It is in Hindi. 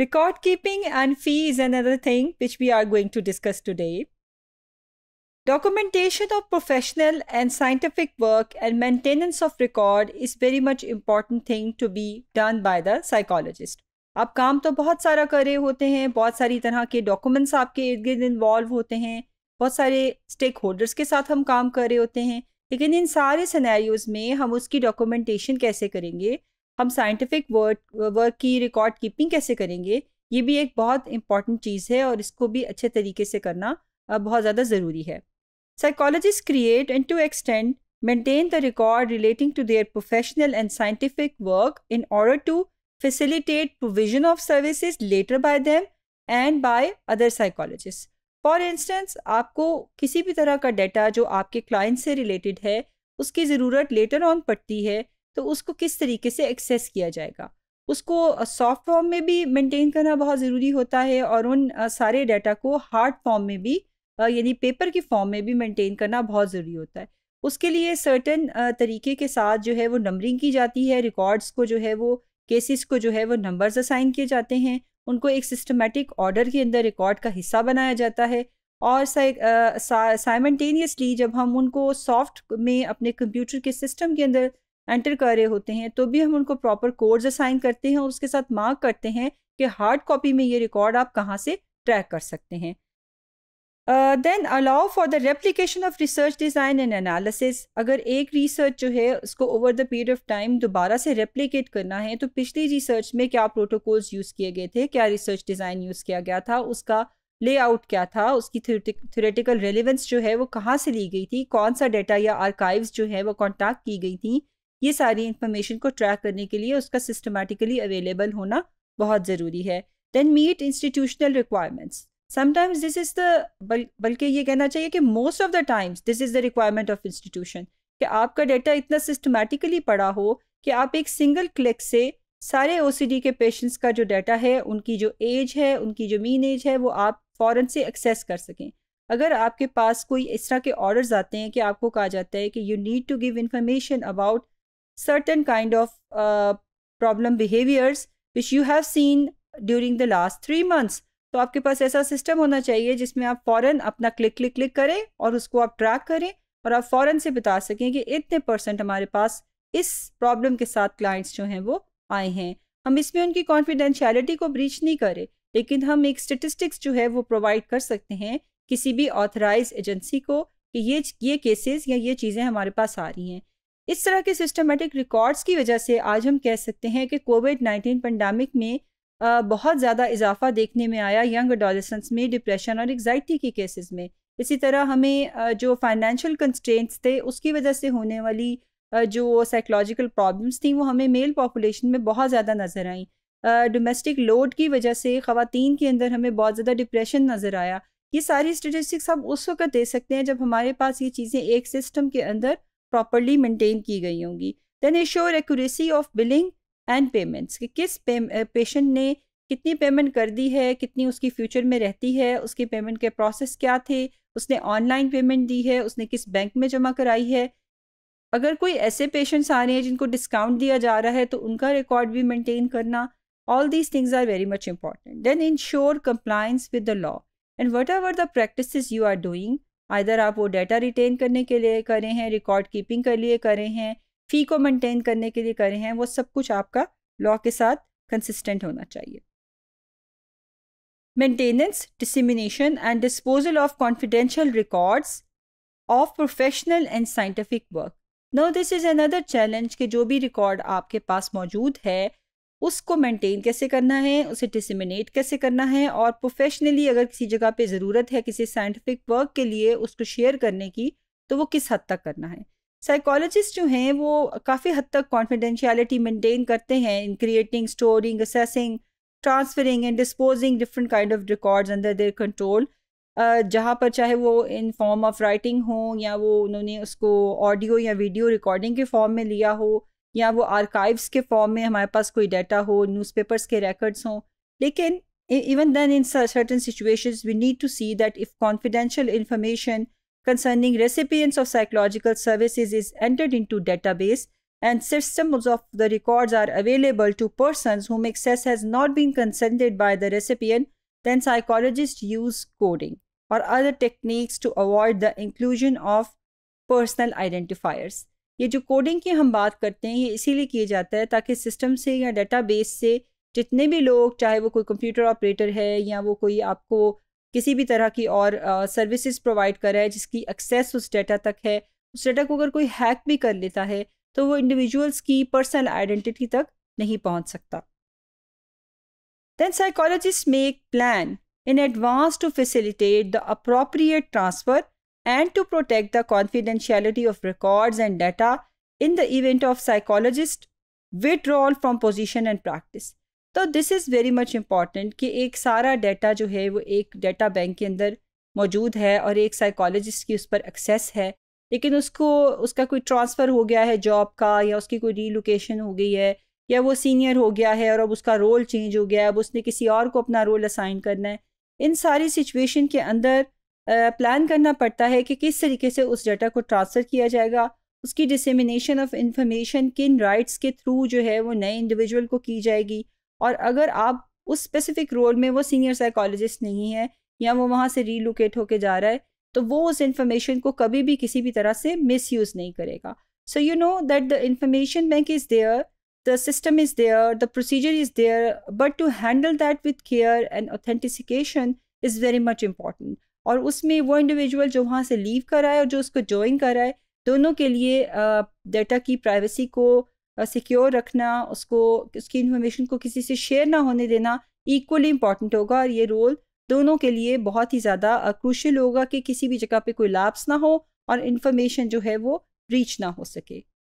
Record keeping and fee is another thing which we are going to discuss today. Documentation of professional and scientific work and maintenance of record is very much important thing to be done by the psychologist. आप काम तो बहुत सारा कर रहे होते हैं बहुत सारी तरह के डॉक्यूमेंट्स आपके इर्द गिर्द इन्वॉल्व होते हैं बहुत सारे स्टेक होल्डर्स के साथ हम काम कर रहे होते हैं लेकिन इन सारे सिनेरियोज में हम उसकी डॉक्यूमेंटेशन कैसे करेंगे हम साइंटिफिक वर्क वर्क की रिकॉर्ड कीपिंग कैसे करेंगे ये भी एक बहुत इंपॉर्टेंट चीज़ है और इसको भी अच्छे तरीके से करना बहुत ज़्यादा ज़रूरी है psychologist create and to extend maintain the record relating to their professional and scientific work in order to facilitate provision of services later by them and by other psychologist for instance आपको किसी भी तरह का डाटा जो आपके क्लाइंट से रिलेटेड है उसकी ज़रूरत लेटर ऑन पड़ती है तो उसको किस तरीके से एक्सेस किया जाएगा उसको सॉफ्ट फॉर्म में भी मेंटेन करना बहुत ज़रूरी होता है और उन सारे डाटा को हार्ड फॉर्म में भी यानी पेपर की फॉर्म में भी मेंटेन करना बहुत ज़रूरी होता है उसके लिए सर्टन तरीके के साथ जो है वो नंबरिंग की जाती है रिकॉर्ड्स को जो है वो केसेस को जो है वो नंबर्स असाइन किए जाते हैं उनको एक सिस्टमेटिक ऑर्डर के अंदर रिकॉर्ड का हिस्सा बनाया जाता है और साइमटेनियसली जब हम उनको सॉफ्ट में अपने कंप्यूटर के सिस्टम के अंदर एंटर कर रहे होते हैं तो भी हम उनको प्रॉपर कोड्स असाइन करते हैं और उसके साथ मार्क करते हैं कि हार्ड कॉपी में ये रिकॉर्ड आप कहाँ से ट्रैक कर सकते हैं then allow for the replication of research design and analysis अगर एक रिसर्च जो है उसको over the period of time दोबारा से रेप्लीकेट करना है तो पिछली रिसर्च में क्या प्रोटोकॉल्स यूज़ किए गए थे क्या रिसर्च डिज़ाइन यूज़ किया गया था उसका लेआउट क्या था उसकी थ्योरेटिकल रेलिवेंस जो है वो कहाँ से ली गई थी कौन सा डेटा या आर्काइव्स जो है वो कॉन्टैक्ट की गई थी ये सारी इन्फॉर्मेशन को ट्रैक करने के लिए उसका सिस्टमेटिकली अवेलेबल होना बहुत ज़रूरी है then meet institutional requirements sometimes this is the बल्कि ये कहना चाहिए कि most of the times this is the requirement of institution कि आपका डेटा इतना सिस्टमेटिकली पड़ा हो कि आप एक सिंगल क्लिक से सारे ओ के पेशेंट्स का जो डाटा है उनकी जो एज है उनकी जो मीन एज है वो आप फ़ौर से एक्सेस कर सकें अगर आपके पास कोई इस तरह के ऑर्डर्स आते हैं कि आपको कहा जाता है कि you need to give information about certain kind of uh, problem behaviors which you have seen during the last three months तो आपके पास ऐसा सिस्टम होना चाहिए जिसमें आप फौरन अपना क्लिक क्लिक क्लिक करें और उसको आप ट्रैक करें और आप फौरन से बता सकें कि इतने परसेंट हमारे पास इस प्रॉब्लम के साथ क्लाइंट्स जो हैं वो आए हैं हम इसमें उनकी कॉन्फिडेंशियलिटी को ब्रीच नहीं करें लेकिन हम एक स्टेटिस्टिक्स जो है वो प्रोवाइड कर सकते हैं किसी भी ऑथराइज एजेंसी को कि ये ये केसेस या ये चीज़ें हमारे पास आ रही हैं इस तरह के सिस्टमेटिक रिकॉर्ड्स की वजह से आज हम कह सकते हैं कि कोविड नाइन्टीन पेंडामिक में बहुत ज़्यादा इजाफा देखने में आया यंग एडोलसेंस में डिप्रेशन और एग्जाइटी के केसेस में इसी तरह हमें जो फाइनेंशियल कंस्ट्रेंट्स थे उसकी वजह से होने वाली जो साइकोलॉजिकल प्रॉब्लम्स थी वो हमें मेल पॉपुलेशन में बहुत ज़्यादा नज़र आई डोमेस्टिक लोड की वजह से ख़वातीन के अंदर हमें बहुत ज़्यादा डिप्रेशन नज़र आया ये सारी स्टेटिस्टिक्स हम उस वक्त दे सकते हैं जब हमारे पास ये चीज़ें एक सिस्टम के अंदर प्रॉपरली मेंटेन की गई होंगी then assure accuracy of billing and payments कि किस पेशेंट ने कितनी पेमेंट कर दी है कितनी उसकी फ्यूचर में रहती है उसकी पेमेंट के प्रोसेस क्या थे उसने ऑनलाइन पेमेंट दी है उसने किस बैंक में जमा कराई है अगर कोई ऐसे पेशेंट्स आ रहे हैं जिनको डिस्काउंट दिया जा रहा है तो उनका रिकॉर्ड भी मेंटेन करना all these things are very much important then ensure compliance with the law and what are the practice you are doing आइर आप वो डाटा रिटेन करने के लिए करें हैं रिकॉर्ड कीपिंग के लिए करें हैं फ़ी को मेंटेन करने के लिए करें हैं वो सब कुछ आपका लॉ के साथ कंसिस्टेंट होना चाहिए maintenance dissemination and disposal of confidential records of professional and scientific work no this is another challenge कि जो भी रिकॉर्ड आपके पास मौजूद है उसको मेंटेन कैसे करना है उसे डिसमिनेट कैसे करना है और प्रोफेशनली अगर किसी जगह पे ज़रूरत है किसी साइंटिफिक वर्क के लिए उसको शेयर करने की तो वो किस हद तक करना है साइकोलॉजिस्ट जो हैं वो काफ़ी हद तक कॉन्फिडेंशियलिटी मेंटेन करते हैं in creating storing accessing transferring and disposing different kind of records under their control जहाँ पर चाहे वो इन फॉर्म ऑफ राइटिंग हो या वो उन्होंने उसको ऑडियो या वीडियो रिकॉर्डिंग के फॉर्म में लिया हो या वो आर्काइव्स के फॉर्म में हमारे पास कोई डाटा हो न्यूज़पेपर्स के रिकॉर्ड्स हो लेकिन even then in certain situations we need to see that if confidential information concerning recipients of psychological services is entered into database and systems of the records are available to person whom access has not been consented by the recipient then psychologist use coding और other techniques to avoid the inclusion of personal identifiers ये जो कोडिंग की हम बात करते हैं ये इसीलिए किया जाता है ताकि सिस्टम से या डेटाबेस से जितने भी लोग चाहे वो कोई कंप्यूटर ऑपरेटर है या वो कोई आपको किसी भी तरह की और सर्विसेज प्रोवाइड कर रहा है जिसकी एक्सेस उस डाटा तक है उस डेटा को अगर कोई हैक भी कर लेता है तो वो इंडिविजुअल्स की पर्सनल आइडेंटिटी तक नहीं पहुंच सकता then psychologist make plan in advance to facilitate the appropriate transfer and to protect the confidentiality of records and data in the event of psychologist withdrawal from position and practice. तो this is very much important कि एक सारा डाटा जो है वो एक डाटा बैंक के अंदर मौजूद है और एक साइकोलॉजिस्ट की उस पर एक्सेस है लेकिन उसको उसका कोई ट्रांसफ़र हो गया है जॉब का या उसकी कोई रीलोकेशन हो गई है या वो सीनियर हो गया है और अब उसका रोल चेंज हो गया है अब उसने किसी और को अपना रोल असाइन करना है इन सारी सिचुएशन के अंदर प्लान करना पड़ता है कि किस तरीके से उस डाटा को ट्रांसफ़र किया जाएगा उसकी डिसमिनेशन ऑफ इंफॉर्मेशन किन राइट्स के थ्रू जो है वो नए इंडिविजुअल को की जाएगी और अगर आप उस स्पेसिफिक रोल में वो सीनियर साइकोलॉजिस्ट नहीं है या वो वहाँ से रीलोकेट होके जा रहा है तो वो उस इंफॉर्मेशन को कभी भी किसी भी तरह से मिस यूज़ नहीं करेगा so you know that the information bank is there the system is there the procedure is there but to handle that with care and authentication is very much important और उसमें वो इंडिविजुअल जो वहाँ से लीव कर है और जो उसको ज्वाइन कर है दोनों के लिए डेटा की प्राइवेसी को सिक्योर रखना उसको उसकी इन्फॉर्मेशन को किसी से शेयर ना होने देना इक्वली इम्पॉर्टेंट होगा और ये रोल दोनों के लिए बहुत ही ज़्यादा क्रूशल होगा कि किसी भी जगह पे कोई लैप्स ना हो और इन्फॉर्मेशन जो है वो रीच ना हो सके